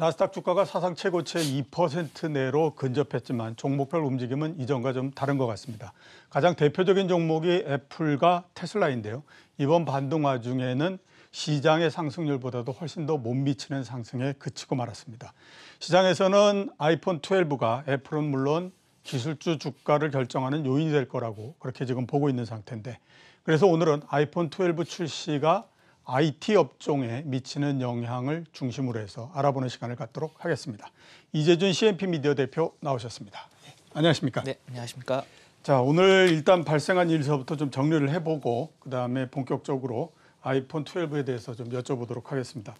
나스닥 주가가 사상 최고치의 2% 내로 근접했지만 종목별 움직임은 이전과 좀 다른 것 같습니다. 가장 대표적인 종목이 애플과 테슬라인데요. 이번 반등 와중에는 시장의 상승률보다도 훨씬 더 못 미치는 상승에 그치고 말았습니다. 시장에서는 아이폰 12가 애플은 물론 기술주 주가를 결정하는 요인이 될 거라고 그렇게 지금 보고 있는 상태인데 그래서 오늘은 아이폰 12 출시가 IT 업종에 미치는 영향을 중심으로 해서 알아보는 시간을 갖도록 하겠습니다. 이재준 CNP 미디어 대표 나오셨습니다. 네. 안녕하십니까? 네, 안녕하십니까? 자, 오늘 일단 발생한 일서부터 좀 정리를 해보고 그다음에 본격적으로 아이폰 12에 대해서 좀 여쭤보도록 하겠습니다.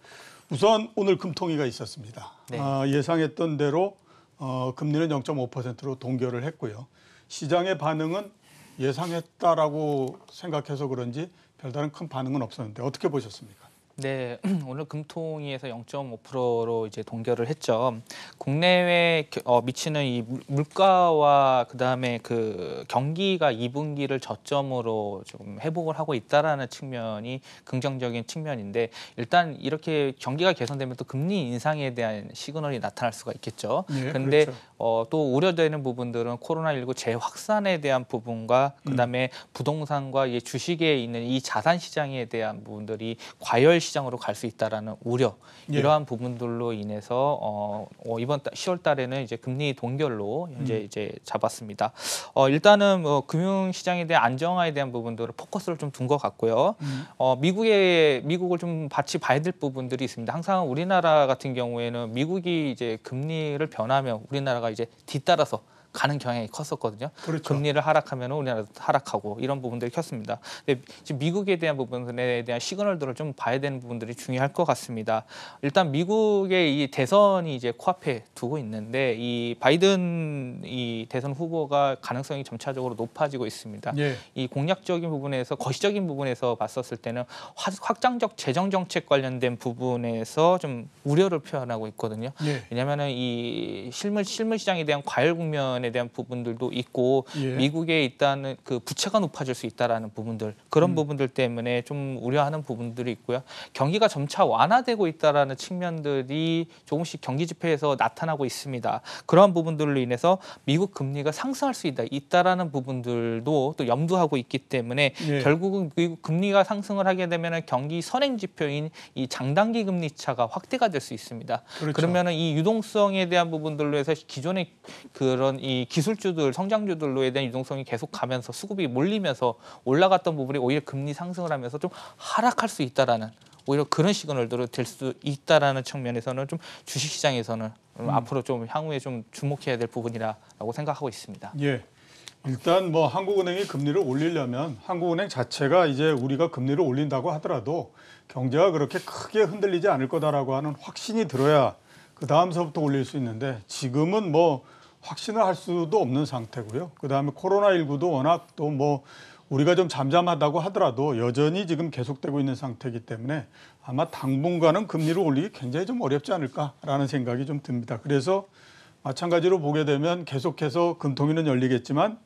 우선 오늘 금통위가 있었습니다. 네. 아, 예상했던 대로 어, 금리는 0.5%로 동결을 했고요. 시장의 반응은 예상했다라고 생각해서 그런지 별다른 큰 반응은 없었는데 어떻게 보셨습니까? 네, 오늘 금통위에서 0.5%로 이제 동결을 했죠. 국내외 어, 미치는 이 물가와 그다음에 그 경기가 2분기를 저점으로 좀 회복을 하고 있다라는 측면이 긍정적인 측면인데 일단 이렇게 경기가 개선되면 또 금리 인상에 대한 시그널이 나타날 수가 있겠죠. 네, 근데 그렇죠. 어, 또 우려되는 부분들은 코로나19 재확산에 대한 부분과 그다음에 음. 부동산과 이 주식에 있는 이 자산 시장에 대한 부분들이 과열 시장으로 갈 수 있다라는 우려 예. 이러한 부분들로 인해서 어, 어, 이번 달, 10월 달에는 이제 금리 동결로 현재 음. 이제 잡았습니다. 어, 일단은 뭐 금융 시장에 대한 안정화에 대한 부분들을 포커스를 좀 둔 것 같고요. 음. 어, 미국에 미국을 좀 같이 봐야 될 부분들이 있습니다. 항상 우리나라 같은 경우에는 미국이 이제 금리를 변하면 우리나라가 이제 뒤따라서 가는 경향이 컸었거든요. 그렇죠. 금리를 하락하면 우리나라도 하락하고 이런 부분들이 켰습니다. 근데 지금 미국에 대한 부분에 대한 시그널들을 좀 봐야 되는 부분들이 중요할 것 같습니다. 일단 미국의 이 대선이 이제 코앞에 두고 있는데 이 바이든 이 대선 후보가 가능성이 점차적으로 높아지고 있습니다. 예. 이공략적인 부분에서 거시적인 부분에서 봤었을 때는 확장적 재정 정책 관련된 부분에서 좀 우려를 표현하고 있거든요. 예. 왜냐하면 이 실물 실물 시장에 대한 과열 국면 방안에 대한 부분들도 있고 예. 미국에 있다는 그 부채가 높아질 수 있다라는 부분들 그런 음. 부분들 때문에 좀 우려하는 부분들이 있고요. 경기가 점차 완화되고 있다라는 측면들이 조금씩 경기 지표에서 나타나고 있습니다. 그러한 부분들로 인해서 미국 금리가 상승할 수 있다 있다라는 부분들도 또 염두하고 있기 때문에 예. 결국은 미국 그 금리가 상승을 하게 되면 경기 선행 지표인 이 장단기 금리 차가 확대가 될 수 있습니다. 그렇죠. 그러면은 이 유동성에 대한 부분들로 해서 기존의 그런 이이 기술주들, 성장주들로에 대한 유동성이 계속 가면서 수급이 몰리면서 올라갔던 부분이 오히려 금리 상승을 하면서 좀 하락할 수 있다라는 오히려 그런 시그널들을될수 있다라는 측면에서는 좀 주식 시장에서는 음. 앞으로 좀 향후에 좀 주목해야 될 부분이라고 생각하고 있습니다. 예. 일단 뭐 한국은행이 금리를 올리려면 한국은행 자체가 이제 우리가 금리를 올린다고 하더라도 경제가 그렇게 크게 흔들리지 않을 거다라고 하는 확신이 들어야 그 다음서부터 올릴 수 있는데 지금은 뭐 확신을 할 수도 없는 상태고요. 그다음에 코로나19도 워낙 또 뭐 우리가 좀 잠잠하다고 하더라도 여전히 지금 계속되고 있는 상태이기 때문에 아마 당분간은 금리를 올리기 굉장히 좀 어렵지 않을까라는 생각이 좀 듭니다. 그래서 마찬가지로 보게 되면 계속해서 금통위는 열리겠지만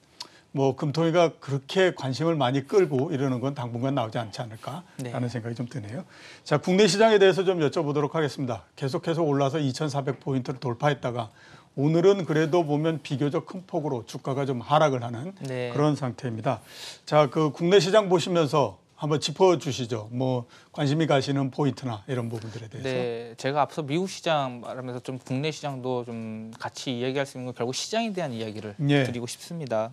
뭐 금통위가 그렇게 관심을 많이 끌고 이러는 건 당분간 나오지 않지 않을까라는 네. 생각이 좀 드네요. 자, 국내 시장에 대해서 좀 여쭤보도록 하겠습니다. 계속해서 올라서 2,400포인트를 돌파했다가 오늘은 그래도 보면 비교적 큰 폭으로 주가가 좀 하락을 하는 네. 그런 상태입니다. 자, 그 국내 시장 보시면서 한번 짚어주시죠. 뭐 관심이 가시는 포인트나 이런 부분들에 대해서. 네, 제가 앞서 미국 시장 말하면서 좀 국내 시장도 좀 같이 이야기할 수 있는 건 결국 시장에 대한 이야기를 예. 드리고 싶습니다.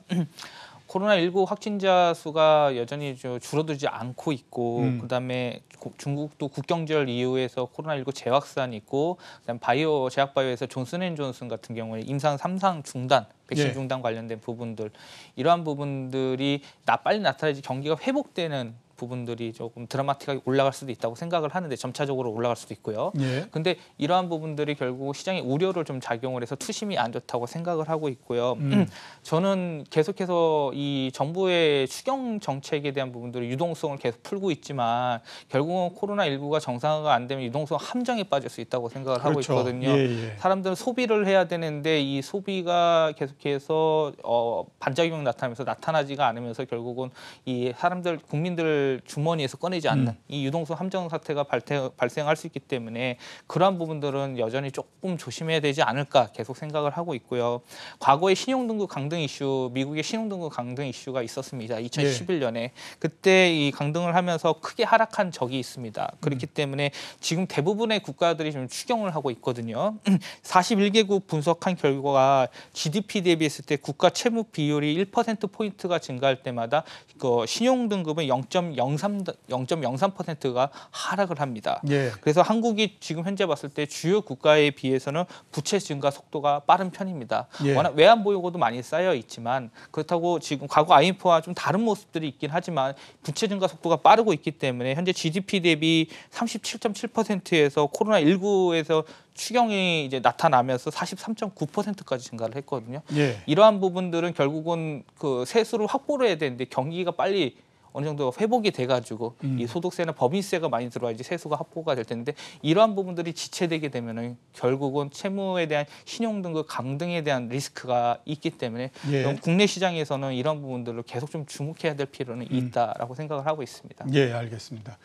코로나19 확진자 수가 여전히 줄어들지 않고 있고 음. 그다음에 중국도 국경절 이후에서 코로나19 재확산이 있고 그다음 바이오 제약바이오에서 존슨앤존슨 같은 경우에 임상 삼상 중단 백신 예. 중단 관련된 부분들 이러한 부분들이 나 빨리 나타나지 경기가 회복되는 부분들이 조금 드라마틱하게 올라갈 수도 있다고 생각을 하는데 점차적으로 올라갈 수도 있고요. 예. 근데 이러한 부분들이 결국 시장의 우려를 좀 작용을 해서 투심이 안 좋다고 생각을 하고 있고요. 음. 음. 저는 계속해서 이 정부의 추경 정책에 대한 부분들을 유동성을 계속 풀고 있지만 결국은 코로나19가 정상화가 안 되면 유동성 함정에 빠질 수 있다고 생각을 그렇죠. 하고 있거든요. 예, 예. 사람들은 소비를 해야 되는데 이 소비가 계속해서 어, 반작용이 나타나면서 나타나지가 않으면서 결국은 이 사람들 국민들 돈을 주머니에서 꺼내지 않는 음. 이 유동성 함정 사태가 발태, 발생할 수 있기 때문에 그러한 부분들은 여전히 조금 조심해야 되지 않을까 계속 생각을 하고 있고요. 과거에 신용등급 강등 이슈, 미국의 신용등급 강등 이슈가 있었습니다. 2011년에 네. 그때 이 강등을 하면서 크게 하락한 적이 있습니다. 그렇기 음. 때문에 지금 대부분의 국가들이 지금 추경을 하고 있거든요. 41개국 분석한 결과 가 GDP 대비했을 때 국가 채무 비율이 1% 포인트가 증가할 때마다 그 신용 등급은 0.0 0.03%가 하락을 합니다. 예. 그래서 한국이 지금 현재 봤을 때 주요 국가에 비해서는 부채 증가 속도가 빠른 편입니다. 예. 워낙 외환 보유고도 많이 쌓여 있지만 그렇다고 지금 과거 IMF와 좀 다른 모습들이 있긴 하지만 부채 증가 속도가 빠르고 있기 때문에 현재 GDP 대비 37.7%에서 코로나 19에서 추경이 이제 나타나면서 43.9%까지 증가를 했거든요. 예. 이러한 부분들은 결국은 그 세수를 확보를 해야 되는데 경기가 빨리 어느 정도 회복이 돼가지고 음. 이 소득세나 법인세가 많이 들어와야지 세수가 확보가 될 텐데 이러한 부분들이 지체되게 되면은 결국은 채무에 대한 신용 등급 강등에 대한 리스크가 있기 때문에 예. 국내 시장에서는 이런 부분들로 계속 좀 주목해야 될 필요는 음. 있다라고 생각을 하고 있습니다. 예, 알겠습니다.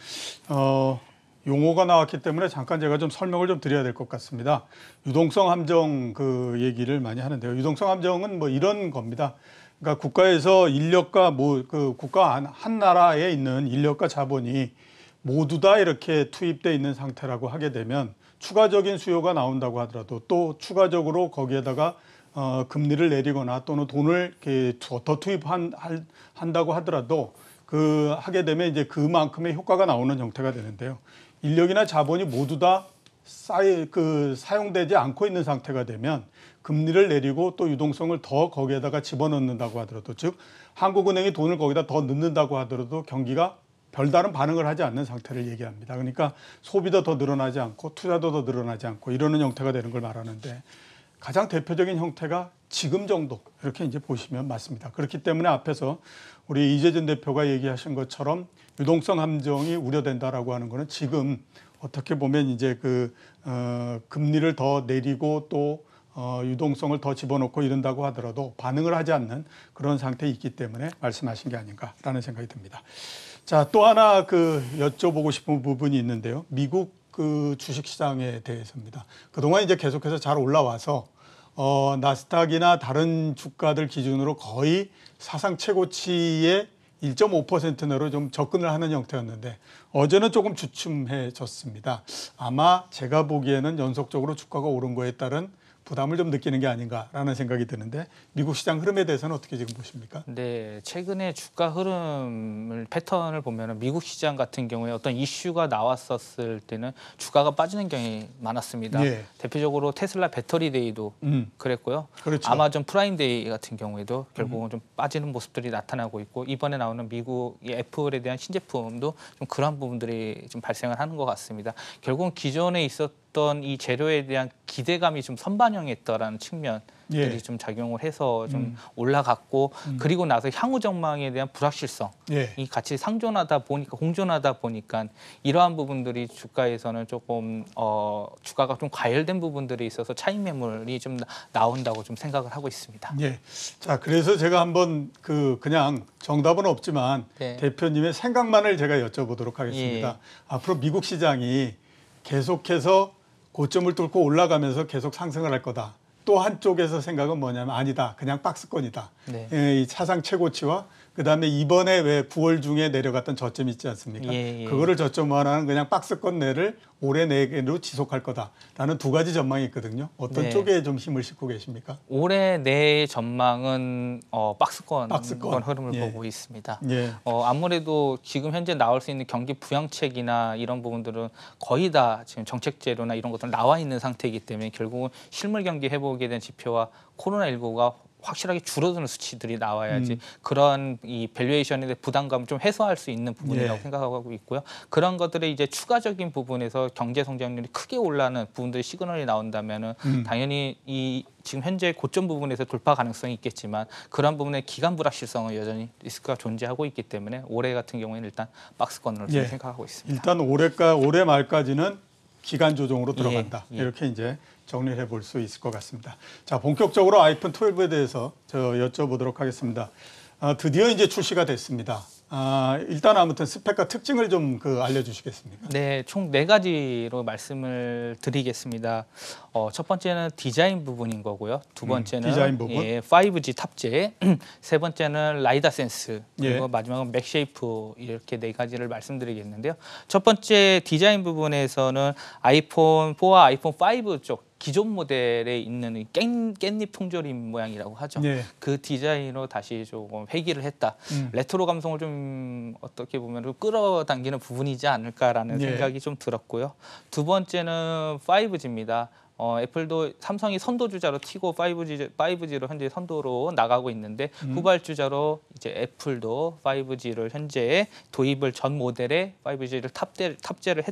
어, 용어가 나왔기 때문에 잠깐 제가 좀 설명을 좀 드려야 될 것 같습니다. 유동성 함정 그 얘기를 많이 하는데요. 유동성 함정은 뭐 이런 겁니다. 그러니까 국가에서 인력과 뭐 그 국가 한, 나라에 있는 인력과 자본이 모두 다 이렇게 투입돼 있는 상태라고 하게 되면 추가적인 수요가 나온다고 하더라도 또 추가적으로 거기에다가 어, 금리를 내리거나 또는 돈을 이렇게 더 투입한다고 하더라도 그 하게 되면 이제 그만큼의 효과가 나오는 형태가 되는데요. 인력이나 자본이 모두 다 사이, 그 사용되지 않고 있는 상태가 되면 금리를 내리고 또 유동성을 더 거기에다가 집어넣는다고 하더라도 즉 한국은행이 돈을 거기다 더 넣는다고 하더라도 경기가 별다른 반응을 하지 않는 상태를 얘기합니다. 그러니까 소비도 더 늘어나지 않고 투자도 더 늘어나지 않고 이러는 형태가 되는 걸 말하는데 가장 대표적인 형태가 지금 정도 이렇게 이제 보시면 맞습니다. 그렇기 때문에 앞에서 우리 이재준 대표가 얘기하신 것처럼 유동성 함정이 우려된다라고 하는 거는 지금 어떻게 보면 이제 그 어, 금리를 더 내리고 또 어, 유동성을 더 집어넣고 이런다고 하더라도 반응을 하지 않는 그런 상태에 있기 때문에 말씀하신 게 아닌가라는 생각이 듭니다. 자, 또 하나 그 여쭤보고 싶은 부분이 있는데요. 미국 그 주식시장에 대해서입니다. 그동안 이제 계속해서 잘 올라와서 어, 나스닥이나 다른 주가들 기준으로 거의 사상 최고치의 1.5% 내로 좀 접근을 하는 형태였는데 어제는 조금 주춤해졌습니다. 아마 제가 보기에는 연속적으로 주가가 오른 거에 따른 부담을 좀 느끼는 게 아닌가라는 생각이 드는데 미국 시장 흐름에 대해서는 어떻게 지금 보십니까? 네, 최근에 주가 흐름을 패턴을 보면 미국 시장 같은 경우에 어떤 이슈가 나왔었을 때는 주가가 빠지는 경향이 많았습니다. 예. 대표적으로 테슬라 배터리 데이도 음. 그랬고요. 그렇죠. 아마존 프라임 데이 같은 경우에도 음. 결국은 음. 좀 빠지는 모습들이 나타나고 있고 이번에 나오는 미국 애플에 대한 신제품도 좀 그런 부분들이 좀 발생을 하는 것 같습니다. 결국은 기존에 있었 어떤 이 재료에 대한 기대감이 좀 선반영했다라는 측면들이 예. 좀 작용을 해서 좀 음. 올라갔고 음. 그리고 나서 향후 전망에 대한 불확실성이 예. 같이 상존하다 보니까 공존하다 보니까 이러한 부분들이 주가에서는 조금 어 주가가 좀 과열된 부분들이 있어서 차익 매물이 좀 나온다고 좀 생각을 하고 있습니다. 예. 자 그래서 제가 한번 그 그냥 정답은 없지만 네. 대표님의 생각만을 제가 여쭤보도록 하겠습니다. 예. 앞으로 미국 시장이 계속해서 고점을 뚫고 올라가면서 계속 상승을 할 거다. 또 한쪽에서 생각은 뭐냐면 아니다. 그냥 박스권이다. 네. 예, 이 차상 최고치와 그다음에 이번에 왜 9월 중에 내려갔던 저점 있지 않습니까? 예, 예. 그거를 저점으로 하는 그냥 박스권 내를 올해 내로 지속할 거다라는 두 가지 전망이 있거든요. 어떤 네. 쪽에 좀 힘을 싣고 계십니까? 올해 내 전망은 어, 박스권, 박스권. 흐름을 예. 보고 있습니다. 예. 어, 아무래도 지금 현재 나올 수 있는 경기 부양책이나 이런 부분들은 거의 다 지금 정책제로나 이런 것들 나와 있는 상태이기 때문에 결국은 실물 경기 회복에 대한 지표와 코로나19가 확실하게 줄어드는 수치들이 나와야지 음. 그런 이 밸류에이션의 부담감을 좀 해소할 수 있는 부분이라고 예. 생각하고 있고요. 그런 것들의 이제 추가적인 부분에서 경제 성장률이 크게 올라는 부분들의 시그널이 나온다면은 음. 당연히 이 지금 현재 고점 부분에서 돌파 가능성이 있겠지만 그런 부분의 기간 불확실성은 여전히 리스크가 존재하고 있기 때문에 올해 같은 경우에는 일단 박스권으로 예. 생각하고 있습니다. 일단 올해까 올해 말까지는 기간 조정으로 들어간다. 예. 예. 이렇게 이제 정리해 볼 수 있을 것 같습니다. 자, 본격적으로 아이폰 12에 대해서 저 여쭤보도록 하겠습니다. 아, 드디어 이제 출시가 됐습니다. 아, 일단 아무튼 스펙과 특징을 좀그 알려주시겠습니까? 네, 총 네 가지로 말씀을 드리겠습니다. 어, 첫 번째는 디자인 부분인 거고요. 두 음, 번째는 음, 디자인 부분? 예, 5G 탑재. 세 번째는 라이다 센스. 그리고 예. 마지막은 맥쉐이프 이렇게 네 가지를 말씀드리겠는데요. 첫 번째 디자인 부분에서는 아이폰 4와 아이폰 5쪽 기존 모델에 있는 깻, 깻잎 통조림 모양이라고 하죠. 네. 그 디자인으로 다시 조금 회귀를 했다. 음. 레트로 감성을 좀 어떻게 보면 끌어당기는 부분이지 않을까라는 네. 생각이 좀 들었고요. 두 번째는 5G입니다. 어, 애플도 삼성이 선도주자로 튀고 5G, 5G로 현재 선도로 나가고 있는데 음. 후발주자로 이제 애플도 5G를 현재 도입을 전 모델에 5G를 탑재, 탑재를 예.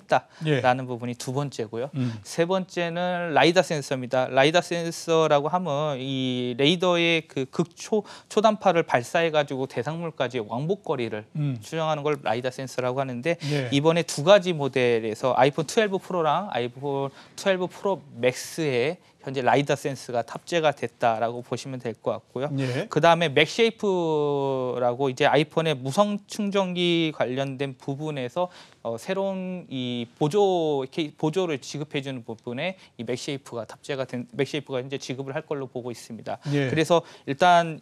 했다라는 예. 부분이 두 번째고요. 음. 세 번째는 라이다 센서입니다. 라이다 센서라고 하면 이 레이더의 그 극초 초단파를 발사해 가지고 대상물까지 왕복 거리를 음. 추정하는 걸 라이다 센서라고 하는데 예. 이번에 두 가지 모델에서 아이폰 12 프로랑 아이폰 12 프로 맥 스에 현재 라이다 센스가 탑재가 됐다라고 보시면 될 것 같고요. 예. 그 다음에 맥쉐이프라고 이제 아이폰의 무선 충전기 관련된 부분에서 어, 새로운 이 보조 보조를 지급해주는 부분에 이 맥쉐이프가 탑재가 된 맥쉐이프가 현재 지급을 할 걸로 보고 있습니다. 예. 그래서 일단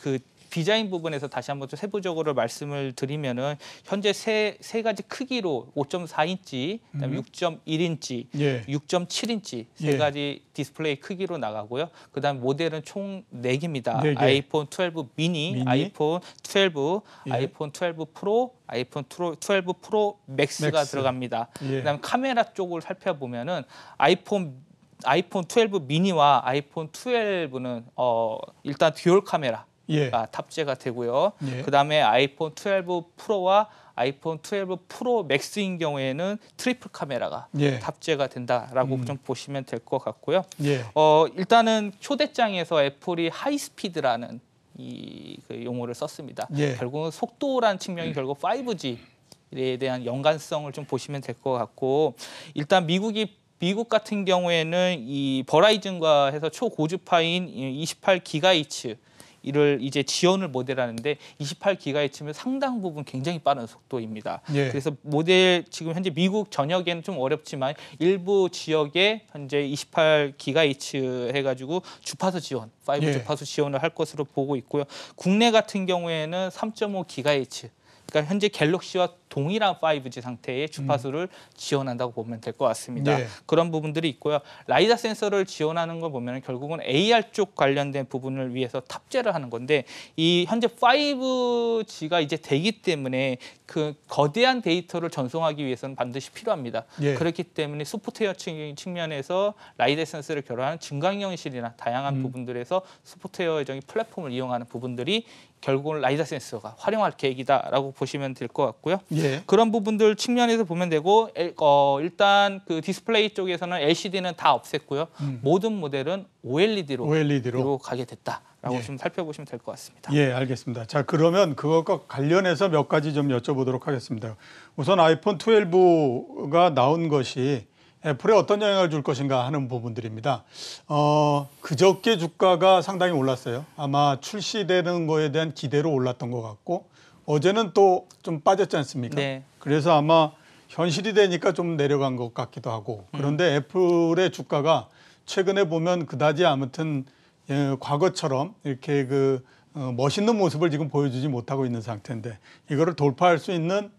그 디자인 부분에서 다시 한번 좀 세부적으로 말씀을 드리면은 현재 세, 세 가지 크기로 5.4인치, 그다음에 6.1인치, 음. 예. 6.7인치 세 예. 가지 디스플레이 크기로 나가고요. 그다음 모델은 총 네개입니다 네, 예. 아이폰 12 미니, 미니? 아이폰 12, 예. 아이폰 12 프로, 아이폰 12 프로 맥스가 맥스. 들어갑니다. 예. 그다음 카메라 쪽을 살펴보면은 아이폰 아이폰 12 미니와 아이폰 12는 어 일단 듀얼 카메라 예. 탑재가 되고요. 예. 그다음에 아이폰 12 프로와 아이폰 12 프로 맥스인 경우에는 트리플 카메라가 예. 탑재가 된다라고 음. 좀 보시면 될 것 같고요. 예. 어, 일단은 초대장에서 애플이 하이스피드라는 이그 용어를 썼습니다. 예. 결국은 속도란 측면이 음. 결국 5G에 대한 연관성을 좀 보시면 될 것 같고 일단 미국이 미국 같은 경우에는 이 버라이즌과 해서 초고주파인 28기가이츠 이를 이제 지원을 모델하는데 2 8기가헤치면 상당 부분 굉장히 빠른 속도입니다. 예. 그래서 모델 지금 현재 미국 전역에는 좀 어렵지만 일부 지역에 현재 2 8기가이츠 해가지고 주파수 지원, 5G 예. 주파수 지원을 할 것으로 보고 있고요. 국내 같은 경우에는 3 5기가이츠 그러니까 현재 갤럭시와 동일한 5G 상태의 주파수를 음. 지원한다고 보면 될 것 같습니다. 네. 그런 부분들이 있고요. 라이다 센서를 지원하는 걸 보면 결국은 AR 쪽 관련된 부분을 위해서 탑재를 하는 건데 이 현재 5G가 이제 되기 때문에 그 거대한 데이터를 전송하기 위해서는 반드시 필요합니다. 네. 그렇기 때문에 소프트웨어 측면에서 라이다 센서를 결합하는 증강현실이나 다양한 음. 부분들에서 소프트웨어 정의 플랫폼을 이용하는 부분들이 결국은 라이다 센서가 활용할 계획이다라고 보시면 될 것 같고요. 예. 예. 그런 부분들 측면에서 보면 되고 어, 일단 그 디스플레이 쪽에서는 LCD는 다 없앴고요. 음. 모든 모델은 OLED로, OLED로. 가게 됐다라고 예. 좀 살펴보시면 될 것 같습니다. 예, 알겠습니다. 자, 그러면 그것과 관련해서 몇 가지 좀 여쭤보도록 하겠습니다. 우선 아이폰 12가 나온 것이 애플에 어떤 영향을 줄 것인가 하는 부분들입니다. 어, 그저께 주가가 상당히 올랐어요. 아마 출시되는 거에 대한 기대로 올랐던 것 같고 어제는 또 좀 빠졌지 않습니까? 네. 그래서 아마 현실이 되니까 좀 내려간 것 같기도 하고 음. 그런데 음. 애플의 주가가 최근에 보면 그다지 아무튼 예, 과거처럼 이렇게 그 어, 멋있는 모습을 지금 보여주지 못하고 있는 상태인데 이거를 돌파할 수 있는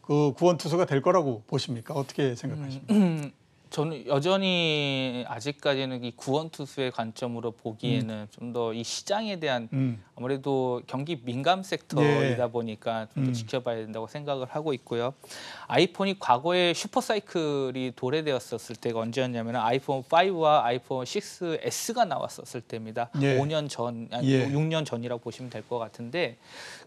그 구원 투수가 될 거라고 보십니까? 어떻게 생각하십니까? 음, 저는 여전히 아직까지는 이 구원 투수의 관점으로 보기에는 음. 좀더 이 시장에 대한 음. 아무래도 경기 민감 섹터이다 예. 보니까 좀더 음. 지켜봐야 된다고 생각을 하고 있고요. 아이폰이 과거에 슈퍼사이클이 도래되었었을 때가 언제였냐면 아이폰 5와 아이폰 6S가 나왔었을 때입니다. 예. 5년 전, 아니 예. 6년 전이라고 보시면 될 것 같은데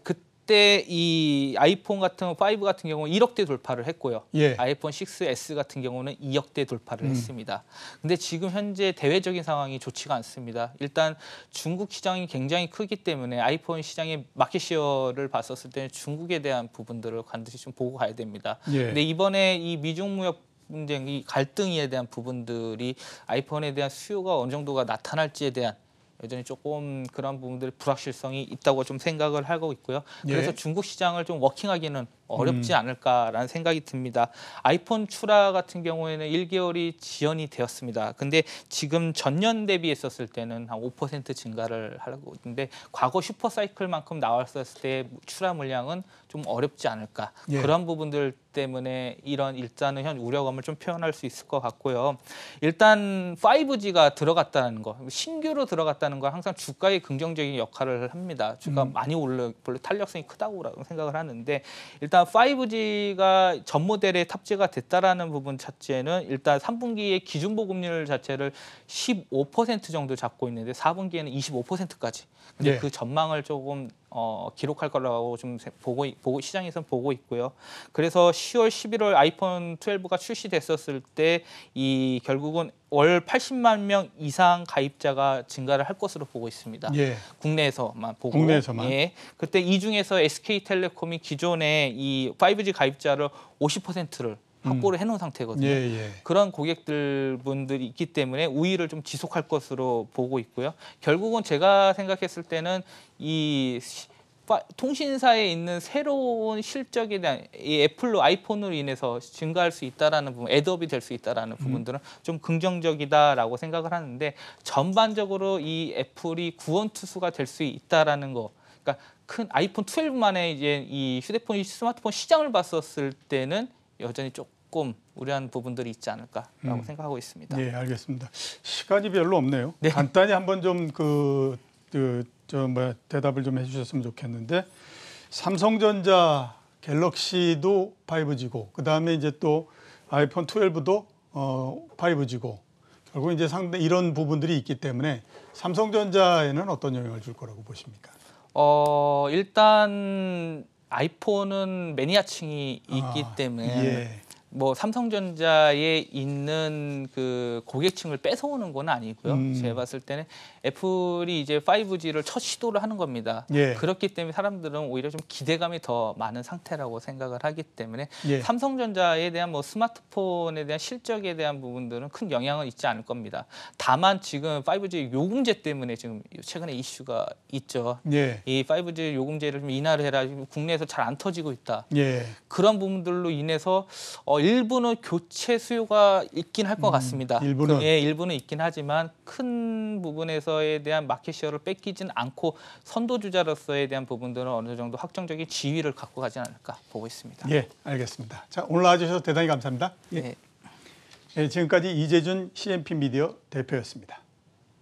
그 이때 이 아이폰 같은 5 같은 경우 1억대 돌파를 했고요. 예. 아이폰 6s 같은 경우는 2억대 돌파를 음. 했습니다. 근데 지금 현재 대외적인 상황이 좋지가 않습니다. 일단 중국 시장이 굉장히 크기 때문에 아이폰 시장의 마켓시어를 봤었을 때는 중국에 대한 부분들을 반드시 좀 보고 가야 됩니다. 예. 근데 이번에 이 미중 무역 분쟁, 이 갈등에 대한 부분들이 아이폰에 대한 수요가 어느 정도가 나타날지에 대한 여전히 조금 그런 부분들 불확실성이 있다고 좀 생각을 하고 있고요. 그래서 예. 중국 시장을 좀 워킹하기는 어렵지 음. 않을까라는 생각이 듭니다. 아이폰 출하 같은 경우에는 1개월이 지연이 되었습니다. 근데 지금 전년 대비했었을 때는 한 5% 증가를 하려고 했는데 과거 슈퍼사이클만큼 나왔었을 때 출하 물량은 좀 어렵지 않을까. 예. 그런 부분들 때문에 이런 일단은 현 우려감을 좀 표현할 수 있을 것 같고요. 일단 5G가 들어갔다는 거, 신규로 들어갔다는 거 항상 주가에 긍정적인 역할을 합니다. 주가 음. 많이 올라, 탄력성이 크다고 생각을 하는데 일단 아마 5G가 전 모델에 탑재가 됐다라는 부분 자체는 일단 3분기의 기준 보급률 자체를 15% 정도 잡고 있는데 4분기에는 25%까지. 근데 네. 그 전망을 조금 어, 기록할 거라고 좀 보고, 보고 시장에서는 보고 있고요. 그래서 10월, 11월 아이폰 12가 출시됐었을 때 이 결국은 월 80만 명 이상 가입자가 증가를 할 것으로 보고 있습니다. 예. 국내에서만 보고. 국내에서만. 예. 그때 이 중에서 SK텔레콤이 기존에이 5G 가입자를 50%를 음. 확보를 해놓은 상태거든요. 예, 예. 그런 고객들 분들이 있기 때문에 우위를 좀 지속할 것으로 보고 있고요. 결국은 제가 생각했을 때는 이 통신사에 있는 새로운 실적에 대한 이 애플로 아이폰으로 인해서 증가할 수 있다라는 부분, 애드업이 될 수 있다라는 음. 부분들은 좀 긍정적이다라고 생각을 하는데 전반적으로 이 애플이 구원 투수가 될 수 있다라는 거. 그러니까 큰 아이폰 12만의 이제 이 휴대폰, 스마트폰 시장을 봤었을 때는 여전히 조금 우려한 부분들이 있지 않을까라고 음. 생각하고 있습니다. 예, 알겠습니다. 시간이 별로 없네요. 네. 간단히 한번 좀그 그, 그 저뭐 대답을 좀 해주셨으면 좋겠는데 삼성전자 갤럭시도 5G고 그 다음에 이제 또 아이폰 12도 어 5G고 결국 이제 상대 이런 부분들이 있기 때문에 삼성전자에는 어떤 영향을 줄 거라고 보십니까? 어 일단 아이폰은 매니아층이 있기 아, 때문에 예. 뭐 삼성전자에 있는 그 고객층을 뺏어오는 건 아니고요. 음. 제가 봤을 때는 애플이 이제 5G를 첫 시도를 하는 겁니다. 예. 그렇기 때문에 사람들은 오히려 좀 기대감이 더 많은 상태라고 생각을 하기 때문에 예. 삼성전자에 대한 뭐 스마트폰에 대한 실적에 대한 부분들은 큰 영향은 있지 않을 겁니다. 다만 지금 5G 요금제 때문에 지금 최근에 이슈가 있죠. 예. 이 5G 요금제를 좀 인하를 해라. 국내에서 잘 안 터지고 있다. 예. 그런 부분들로 인해서 어 일부는 교체 수요가 있긴 할것 음, 같습니다. 일부는 그, 예, 일부는 있긴 하지만 큰 부분에서에 대한 마켓시어를 뺏기진 않고 선도 주자로서에 대한 부분들은 어느 정도 확정적인 지위를 갖고 가지 않을까 보고 있습니다. 예, 알겠습니다. 자, 오늘 나와주셔서 대단히 감사합니다. 예. 네. 예 지금까지 이재준 CMP 미디어 대표였습니다.